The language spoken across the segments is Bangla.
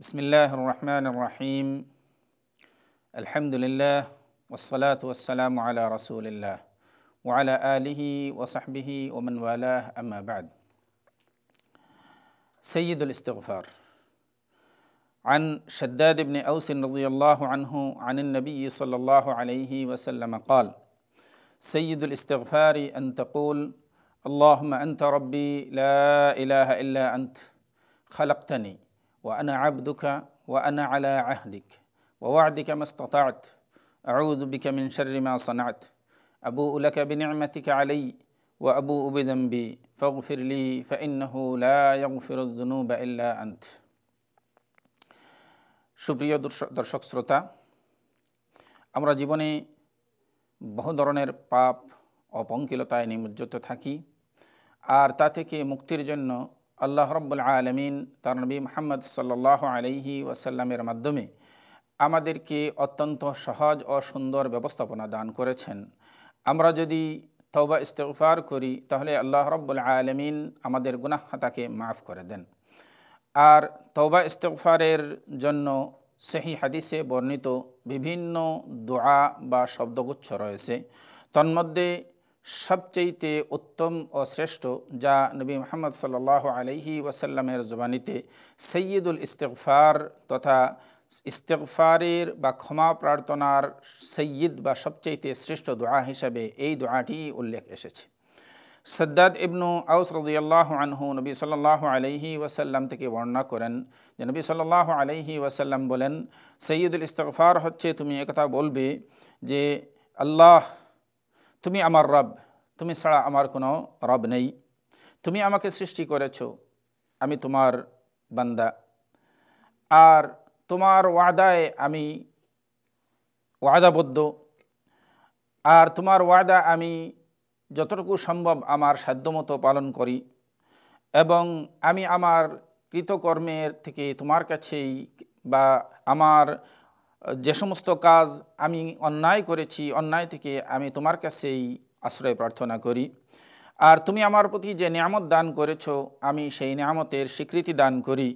بسم الله الرحمن الرحيم الحمد لله والصلاة والسلام على رسول الله وعلى آله وصحبه ومن والاه أما بعد سيد الاستغفار عن شداد بن أوس رضي الله عنه عن النبي صلى الله عليه وسلم قال سيد الاستغفار أن تقول اللهم أنت ربي لا إله إلا أنت خلقتني وانا عبدك وانا على عهدك ووعدك ما استطعت اعوذ بك من شر ما صنعت ابوء لك بنعمتك علي وابوء بذنبي فاغفر لي فانه لا يغفر الذنوب الا انت সুপ্রিয় দর্শক শ্রোতা আমরা জীবনে বহু ধরনের পাপ অপঙ্কিলতায় নিমজ্জিত থাকি আর তা থেকে মুক্তির জন্য আল্লাহ রব্বুল আলমিন তার নবী মোহাম্মদ সাল্লাহ আলহি ওয়াসাল্লামের মাধ্যমে আমাদেরকে অত্যন্ত সহজ ও সুন্দর ব্যবস্থাপনা দান করেছেন আমরা যদি তৌবা ইস্তেফার করি তাহলে আল্লাহ রব্বুল আলমিন আমাদের গুনাহাতাকে মাফ করে দেন আর তৌবা ইস্তেফারের জন্য সেহি হাদিসে বর্ণিত বিভিন্ন দোয়া বা শব্দগুচ্ছ রয়েছে তন্মধ্যে সবচেয়েতে উত্তম ও শ্রেষ্ঠ যা নবী মোহাম্মদ সাল আলহি ওয়াসাল্লামের জবানিতে সৈয়দুল ইস্তেকফার তথা ইস্তেকফারের বা ক্ষমা প্রার্থনার সৈয়দ বা সবচেয়েতে শ্রেষ্ঠ দোয়া হিসাবে এই দোয়াটি উল্লেখ এসেছে সদ্দাদ ইবনু আউস রজিয়াল্লাহ আনহু নবী সাল্লাহ আলহি ওয়াসাল্লাম থেকে বর্ণনা করেন যে নবী সাল্লাহ আলহি ওয়াসাল্লাম বলেন সৈয়দুল ইস্তকফার হচ্ছে তুমি একথা বলবে যে আল্লাহ তুমি আমার রব তুমি ছাড়া আমার কোনো রব নেই তুমি আমাকে সৃষ্টি করেছ আমি তোমার বান্দা আর তোমার ওয়াদায় আমি ওয়াদাবদ্ধ আর তোমার ওয়াদা আমি যতটুকু সম্ভব আমার সাধ্যমতো পালন করি এবং আমি আমার কৃতকর্মের থেকে তোমার কাছেই বা আমার যে সমস্ত কাজ আমি অন্যায় করেছি অন্যায় থেকে আমি তোমার কাছেই আশ্রয় প্রার্থনা করি আর তুমি আমার প্রতি যে নিয়ামত দান করেছ আমি সেই নিয়ামতের স্বীকৃতি দান করি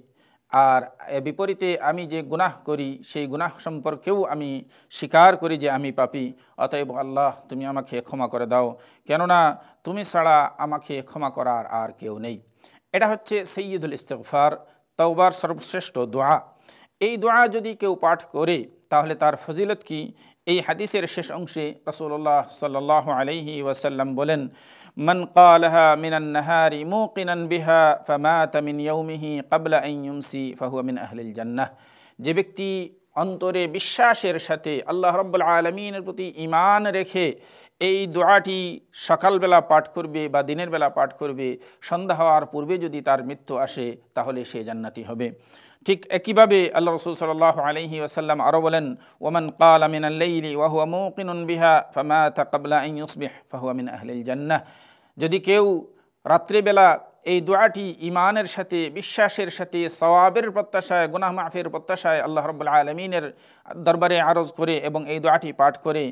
আর বিপরীতে আমি যে গুনাহ করি সেই গুনাহ সম্পর্কেও আমি স্বীকার করি যে আমি পাপি অতএব আল্লাহ তুমি আমাকে ক্ষমা করে দাও কেননা তুমি ছাড়া আমাকে ক্ষমা করার আর কেউ নেই এটা হচ্ছে সৈয়দুল ইস্তফার তওবার সর্বশ্রেষ্ঠ দোয়া এই দোয়া যদি কেউ পাঠ করে তাহলে তার ফজিলত কি এই হাদিসের শেষ অংশে রাসূলুল্লাহ সাল্লাল্লাহু আলাইহি ওয়াসাল্লাম বলেন من قالها من النهار موقنا بها فمات من يومه قبل أن يمسي فهو من أهل الجنة যে ব্যক্তি অন্তরে বিশ্বাসের সাথে আল্লাহ রাব্বুল আলামিনের প্রতি ঈমান রেখে এই দোয়াটি সকালবেলা পাঠ করবে বা দিনের বেলা পাঠ করবে সন্ধ্যা হওয়ার পূর্বে যদি তার মৃত্যু আসে তাহলে সে জান্নাতি হবে ঠিক একইভাবে আল্লাহ রসুল সাল আলহি ওসাল্লাম আরও বলেন ওমান কাল আমিন আল্লাইলি ওয়াহুয়া আমিনুন বিহা ফামা ইং ইউসবিহ আমিন আহলিল জান্না যদি কেউ রাত্রেবেলা এই দোয়াটি ইমানের সাথে বিশ্বাসের সাথে সওয়াবের প্রত্যাশায় গুনাহ মাফের প্রত্যাশায় আল্লাহ রবুল্লা আলমিনের দরবারে আরজ করে এবং এই দোয়াটি পাঠ করে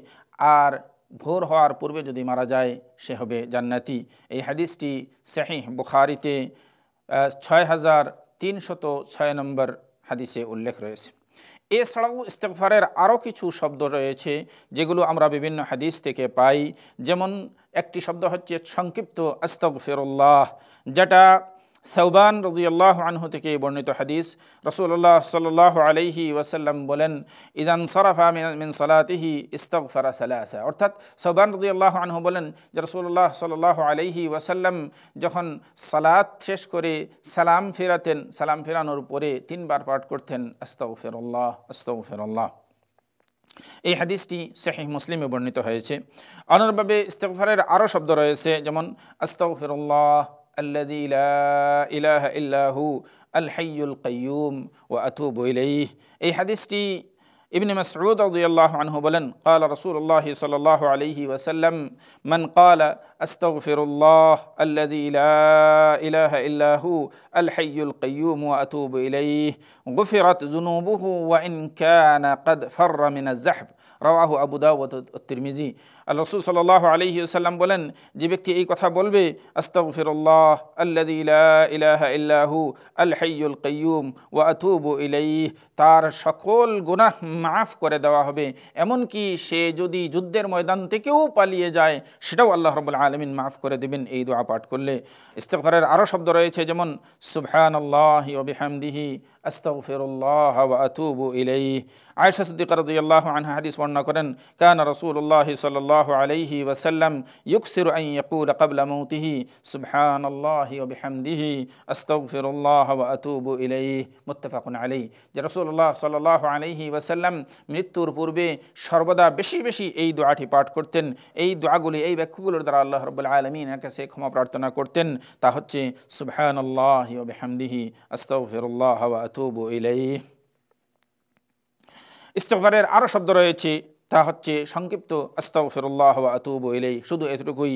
আর ভোর হওয়ার পূর্বে যদি মারা যায় সে হবে জান্নাতি এই হাদিসটি শাহিহ বুখারিতে ছয় হাজার তিনশত ছয় নম্বর হাদিসে উল্লেখ রয়েছে এছাড়াও ইস্তেকফারের আরও কিছু শব্দ রয়েছে যেগুলো আমরা বিভিন্ন হাদিস থেকে পাই যেমন একটি শব্দ হচ্ছে সংক্ষিপ্ত আস্তক ফেরুল্লাহ যেটা সৌবান রদিয়াল্লাহ আনহু থেকে বর্ণিত হাদিস রসুল্লাহ সাল্লাহ আলহি ওয়াসাল্লাম বলেন ইদান সরাফা মিন সালাতিহি ফারা সালাসা অর্থাৎ সৌবান রদিয়াল্লাহ আনহু বলেন যে রসুল্লাহ সাল্লাহ আলহি ওয়াসাল্লাম যখন সালাত শেষ করে সালাম ফেরাতেন সালাম ফেরানোর পরে তিনবার পাঠ করতেন আস্তক ফেরল্লাহ আস্তক ফেরল্লাহ এই হাদিসটি শেখ মুসলিমে বর্ণিত হয়েছে অনুরভাবে ইস্তফারের আরও শব্দ রয়েছে যেমন আস্তৌ ফেরল্লাহ الذي لا إله إلا هو الحي القيوم وأتوب إليه أي حديثتي ابن مسعود رضي الله عنه بلن قال رسول الله صلى الله عليه وسلم من قال أستغفر الله الذي لا إله إلا هو الحي القيوم وأتوب إليه غفرت ذنوبه وإن كان قد فر من الزحف আবু আবুদাউদ তিরমিজি আর রসুল সাল্লাহ আলহি সাল্লাম বলেন যে ব্যক্তি এই কথা বলবে আস্তাগফিরুল্লাহ আল্লাহ ইলাহা ইল্লাহু কয়ুম ও কাইয়ুম ইলাই তার সকল গুনাহ মাফ করে দেওয়া হবে এমনকি সে যদি যুদ্ধের ময়দান থেকেও পালিয়ে যায় সেটাও আল্লাহ রবুল আলমিন মাফ করে দেবেন এই দোয়া পাঠ করলে ইস্তফারের আরও শব্দ রয়েছে যেমন সুবহান আল্লাহি অবিহামদিহি أستغفر الله وأتوب إليه আয়সা সিদ্দিক রদিয়াল্লাহ আনহা হাদিস বর্ণনা করেন কান রসুল্লাহ সাল্লাহ আলাইহি ওয়াসাল্লাম ইউকসির আই ইয়াকুল কাবলা মৌতিহি সুবহান আল্লাহ বিহামদিহি আস্তগফিরুল্লাহ ওয়া আতুবু ইলাইহি মুত্তাফাকুন আলাই যে রসুল্লাহ সাল্লাহ আলাইহি ওয়াসাল্লাম মৃত্যুর পূর্বে সর্বদা বেশি বেশি এই দোয়াটি পাঠ করতেন এই দোয়াগুলি এই ব্যাখ্যাগুলোর দ্বারা আল্লাহ রব্বুল আলমিন কাছে ক্ষমা প্রার্থনা করতেন তা হচ্ছে সুবহান আল্লাহ বিহামদিহি আস্তগফিরুল্লাহ ওয়া তুবু ইলাইহি ইস্তেগফারের আরও শব্দ রয়েছে তা হচ্ছে সংক্ষিপ্ত আস্তাগফিরুল্লাহ ওয়া আতুবু ইলাইহি শুধু এতটুকুই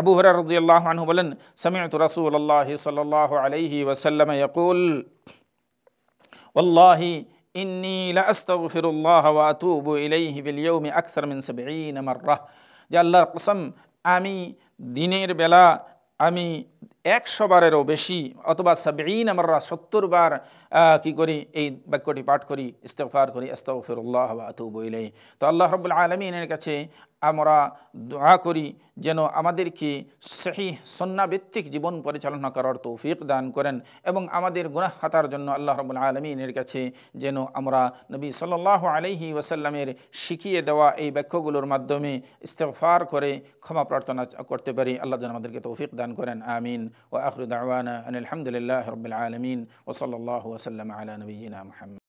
আবু হুরায়রা রাদিয়াল্লাহু আনহু বলেন সামি'তু রাসূলুল্লাহ সাল্লাল্লাহু আলাইহি ওয়াসাল্লাম ইয়াকুল ওয়াল্লাহি ইন্নী লা আস্তাগফিরুল্লাহ ওয়া আতুবু ইলাইহি বিল ইয়াউমি আকসার মিন 70 মাররা যে আল্লাহর কসম আমি দিনের বেলা আমি একশো বারেরও বেশি অথবা সাবিন আমরা সত্তর বার কি করি এই বাক্যটি পাঠ করি ইস্তফার করি ইস্তফিরুল্লাহ বইলে তো আল্লাহ রবুল্লা আলমিনের কাছে আমরা দোয়া করি যেন আমাদেরকে সেই সন্নাভিত্তিক জীবন পরিচালনা করার তৌফিক দান করেন এবং আমাদের গুনাহ হাতার জন্য আল্লাহ রবুল আলমিনের কাছে যেন আমরা নবী সাল্লাহ আলহি ওসাল্লামের শিখিয়ে দেওয়া এই বাক্যগুলোর মাধ্যমে ইস্তফার করে ক্ষমা প্রার্থনা করতে পারি আল্লাহ যেন আমাদেরকে তৌফিক দান করেন আমিন واخر دعوانا ان الحمد لله رب العالمين وصلى الله وسلم على نبينا محمد